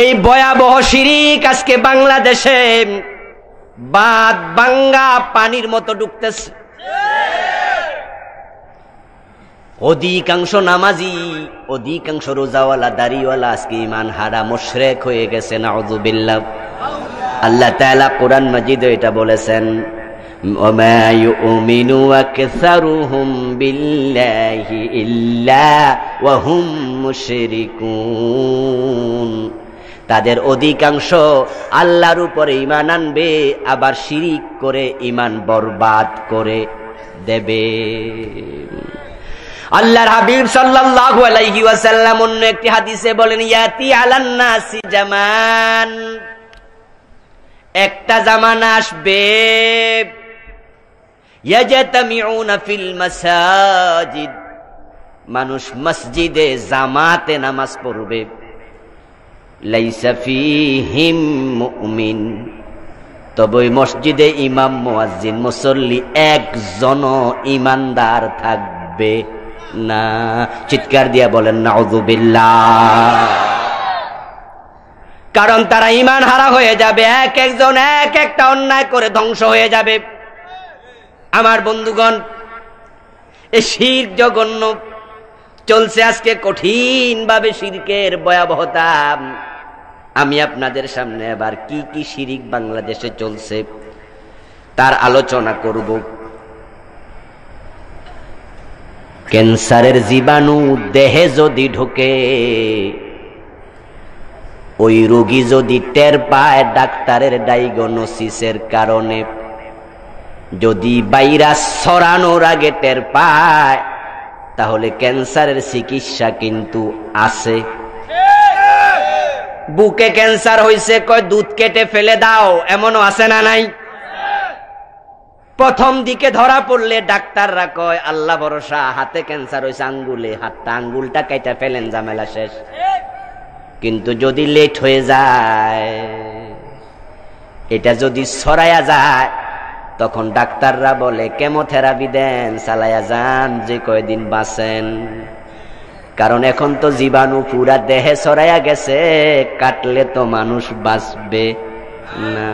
এই ভয়াবহ শিরিক আজকে বাংলাদেশে বাদ বাঙ্গা পানির মতো ডুবতেছে অধিকাংশ নামাজি অধিকাংশ রোজাওয়ালা দাড়িওয়ালা আজকে ইমান হারা মোশরেক হয়ে গেছে অজুবিল্লা আল্লাহ তালা কোরআন মাজিদ এটা বলেছেন وما يؤمن তাদের অধিকাংশ আল্লাহর উপরে ইমান আনবে আবার শিরিক করে ইমান বরবাদ করে দেবে আল্লাহর হাবিব সাল্লাল্লাহু আলাইহি ওয়াসাল্লাম অন্য একটি হাদিসে বলেন ইয়াতি আলান নাসি জামান একটা জামান আসবে ইয়াজতামিউনা ফিল মাসাজিদ মানুষ মসজিদে জামাতে নামাজ পড়বে তবে মসজিদে ইমাম মোয়াজিন মুসল্লি একজন ইমানদার থাকবে না চিৎকার দিয়া বলেন নাউজুবিল্লাহ কারণ তারা ইমান হারা হয়ে যাবে এক একজন এক একটা অন্যায় করে ধ্বংস হয়ে যাবে আমার বন্ধুগণ এ শির জঘন্য চলছে আজকে কঠিন ভাবে সিরিকের ভয়াবহতা আমি আপনাদের সামনে আবার কি কি সিরিক বাংলাদেশে চলছে তার আলোচনা করব ক্যান্সারের জীবাণু দেহে যদি ঢোকে ওই রোগী যদি টের পায় ডাক্তারের ডায়গনোসিসের কারণে যদি ভাইরাস ছড়ানোর আগে টের পায় তাহলে ক্যান্সারের চিকিৎসা কিন্তু আছে বুকে ক্যান্সার হইছে কয় দুধ কেটে ফেলে দাও এমনও আছে না নাই প্রথম দিকে ধরা পড়লে ডাক্তাররা কয় আল্লাহ ভরসা হাতে ক্যান্সার হয়েছে আঙ্গুলে হাতটা আঙ্গুলটা কেটে ফেলেন জামেলা শেষ কিন্তু যদি লেট হয়ে যায় এটা যদি ছড়ায়া যায় তখন ডাক্তাররা বলে কেমোথেরাপি দেন চালায়া যান যে কয়দিন বাঁচেন কারণ এখন তো জীবাণু পুরা দেহে সরাইয়া গেছে কাটলে তো মানুষ বাঁচবে না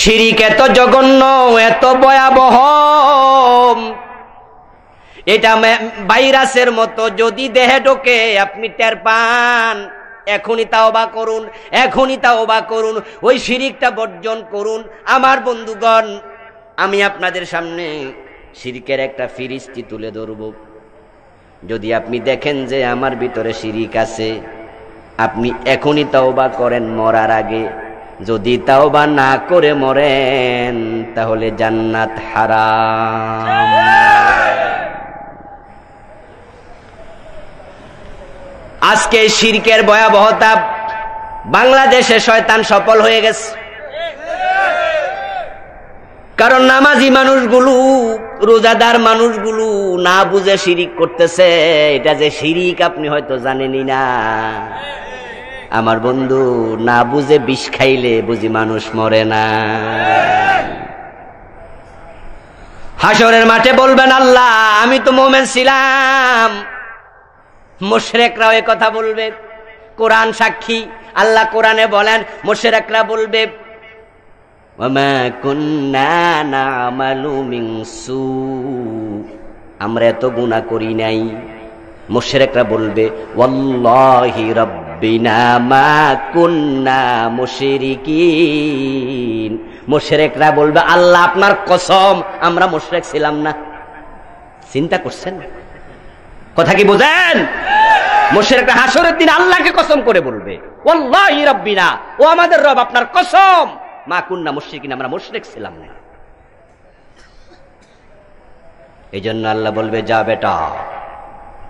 শিরিক এত জঘন্য এত ভয়াবহ এটা ভাইরাসের মতো যদি দেহে ঢোকে আপনি টের পান এখনই তাওবা করুন এখনই তাওবা করুন ওই শিরিকটা বর্জন করুন আমার বন্ধুগণ আমি আপনাদের সামনে শিরিকের একটা ফিরিস্তি তুলে ধরব যদি আপনি দেখেন যে আমার ভিতরে শিরিক আছে আপনি এখনই তাওবা করেন মরার আগে যদি তাওবা না করে মরেন তাহলে জান্নাত হারাম আজকে শিরকের ভয়াবহতা বাংলাদেশে শয়তান সফল হয়ে গেছে কারণ নামাজি মানুষগুলো রোজাদার মানুষগুলো না বুঝে শিরিক করতেছে এটা যে শিরিক আপনি হয়তো জানেনি না আমার বন্ধু না বুঝে বিষ খাইলে বুঝি মানুষ মরে না হাসরের মাঠে বলবেন আল্লাহ আমি তো মোমেন ছিলাম মোশরেকরাও কথা বলবে কোরআন সাক্ষী আল্লাহ কোরআনে বলেন মোশরেকরা বলবে আমরা এত গুণা করি নাই মোশেরেকরা বলবে ওল্লাহি রব্বিনা মা কুন্না মুশরিকিন মোশেরেকরা বলবে আল্লাহ আপনার কসম আমরা মোশরেক ছিলাম না চিন্তা করছেন কথা কি বোঝেন একটা হাসরের দিন আল্লাহকে কসম করে বলবে রব্বিনা ও আমাদের রব আপনার কসম মা কুন্না মুশ্রিকিন আমরা মুশ্রিক ছিলাম না এই জন্য আল্লাহ বলবে যা বেটা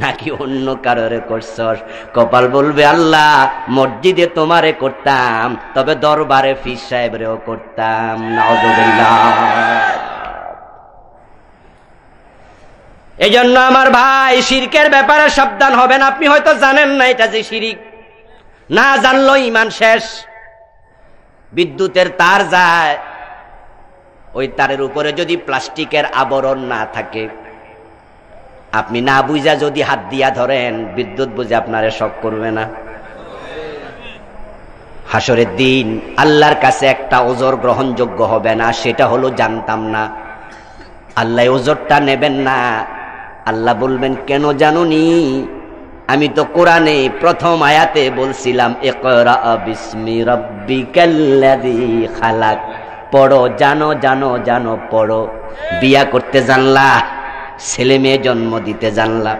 নাকি অন্য কারোরে করছস কপাল বলবে আল্লাহ মসজিদে তোমারে করতাম তবে দরবারে ফিস সাহেবরেও করতাম এই জন্য আমার ভাই শিরকের ব্যাপারে সাবধান হবেন আপনি হয়তো জানেন না এটা যে শিরিক না জানলো ইমান শেষ বিদ্যুতের তার যায় ওই তারের উপরে যদি প্লাস্টিকের আবরণ না থাকে আপনি না বুঝা যদি হাত দিয়া ধরেন বিদ্যুৎ বুঝে আপনারে শখ করবে না হাসরের দিন আল্লাহর কাছে একটা ওজর গ্রহণযোগ্য হবে না সেটা হলো জানতাম না আল্লাহ ওজরটা নেবেন না আল্লাহ বলবেন কেন জানুনি আমি তো কোরআনে প্রথম আয়াতে বলছিলাম খালাক পড়ো জানো জানো জানো পড়ো বিয়া করতে জানলা ছেলে মেয়ে জন্ম দিতে জানলা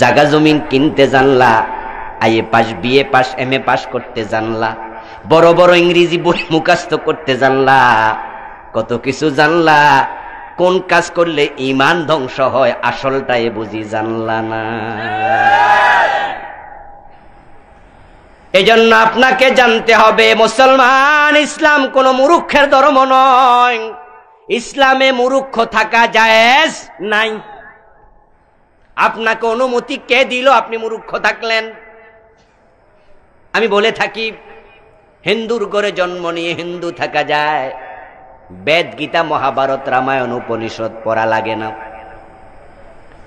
জাগা জমিন কিনতে জানলা IA pass BA pass M A pass করতে জানলা বড় বড় ইংরেজি বই মুখাস্ত করতে জানলা কত কিছু জানলা কোন কাজ করলে ইমান ধ্বংস হয় আসলটাই বুঝি জানলা না এজন্য আপনাকে জানতে হবে মুসলমান ইসলাম কোনো মুরুক্ষের ধর্ম নয় ইসলামে মুরুক্ষ থাকা জায়েজ নাই আপনাকে অনুমতি কে দিল আপনি মুরুক্ষ থাকলেন আমি বলে থাকি হিন্দুর গড়ে জন্ম নিয়ে হিন্দু থাকা যায় বেদ গীতা মহাভারত রামায়ণ উপনিষদ পড়া লাগে না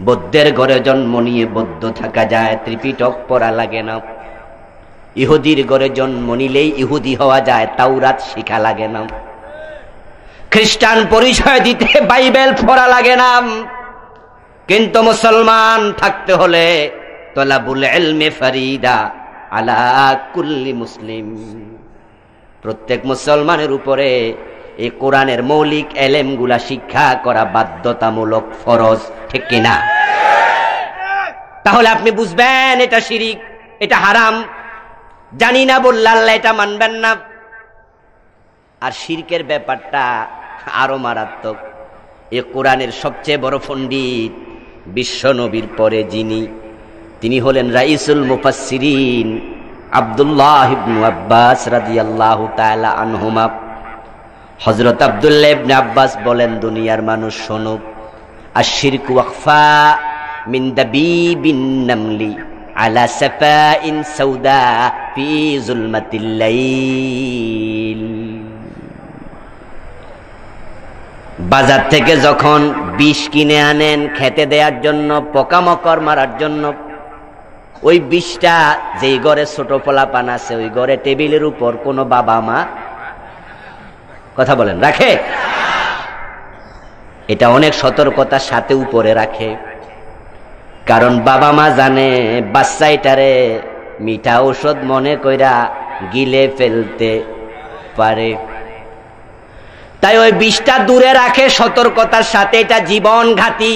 বৌদ্ধের ঘরে জন্ম নিয়ে বৌদ্ধ থাকা যায় ত্রিপিটক পড়া লাগে না ইহুদির ঘরে জন্ম নিলেই ইহুদি হওয়া যায় তাওরাত শিখা লাগে না খ্রিস্টান পরিচয় দিতে বাইবেল ফোরা লাগে না কিন্তু মুসলমান থাকতে হলে তলাবুল এলমে ফারিদা আলা কুল্লি মুসলিম প্রত্যেক মুসলমানের উপরে এই কোরআনের মৌলিক এলেমগুলা শিক্ষা করা বাধ্যতামূলক ফরজ ঠিক কিনা তাহলে আপনি বুঝবেন এটা শিরিক এটা হারাম জানি না বললাল্লাহ আল্লাহ এটা মানবেন না আর শিরকের ব্যাপারটা আরো মারাত্মক এ কোরআনের সবচেয়ে বড় পণ্ডিত বিশ্বনবীর পরে যিনি তিনি হলেন রাইসুল মুফাসসিরিন আবদুল্লাহ ইবনু আব্বাস রাদিয়াল্লাহু তাআলা আনহুমা হযরত আব্দুল্লাহ ইবনে আব্বাস বলেন দুনিয়ার মানুষ শোনুক আশির ওয়াকফা মিন বিন নামলি আলা ইন সৌদা ফি জুলমাতিল লাইল বাজার থেকে যখন বিষ কিনে আনেন খেতে দেওয়ার জন্য পোকামকর মারার জন্য ওই বিষটা যেই ঘরে ছোট ফলাপান আছে ওই ঘরে টেবিলের উপর কোনো বাবা মা কথা বলেন রাখে এটা অনেক সতর্কতার সাথে উপরে রাখে কারণ বাবা মা জানে বাচ্চাইটারে মিঠা ঔষধ মনে কইরা গিলে ফেলতে পারে তাই ওই বিষটা দূরে রাখে সতর্কতার সাথে এটা জীবন ঘাতি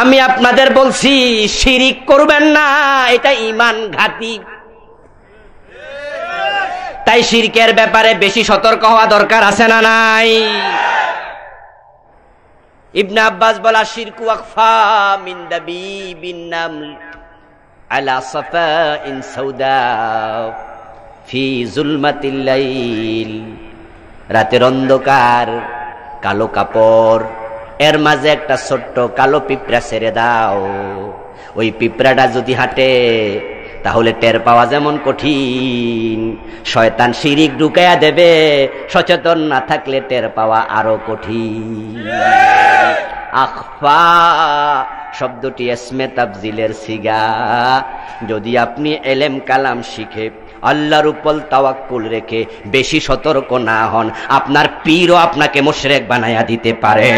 আমি আপনাদের বলছি শিরিক করবেন না এটা ইমান ঘাতি তাই শিরকের ব্যাপারে বেশি সতর্ক হওয়া দরকার আছে না নাই ইবনা আব্বাস বলা শিরকু আকফা মিন দাবি বিন নাম আলা সাফা ইন সৌদা ফি জুলমাতিল্লাইল রাতের অন্ধকার কালো কাপড় এর মাঝে একটা ছোট্ট কালো পিঁপড়া ছেড়ে দাও ওই পিঁপড়াটা যদি হাঁটে তাহলে টের পাওয়া যেমন কঠিন শয়তান শিরিক ঢুকাইয়া দেবে সচেতন না থাকলে টের পাওয়া আরো কঠিন আখফা শব্দটি এসমে তাবজিলের সিগা যদি আপনি এলেম কালাম শিখে আল্লাহর উপল তাওয়াক্কুল রেখে বেশি সতর্ক না হন আপনার পীরও আপনাকে মোশরেক বানায়া দিতে পারে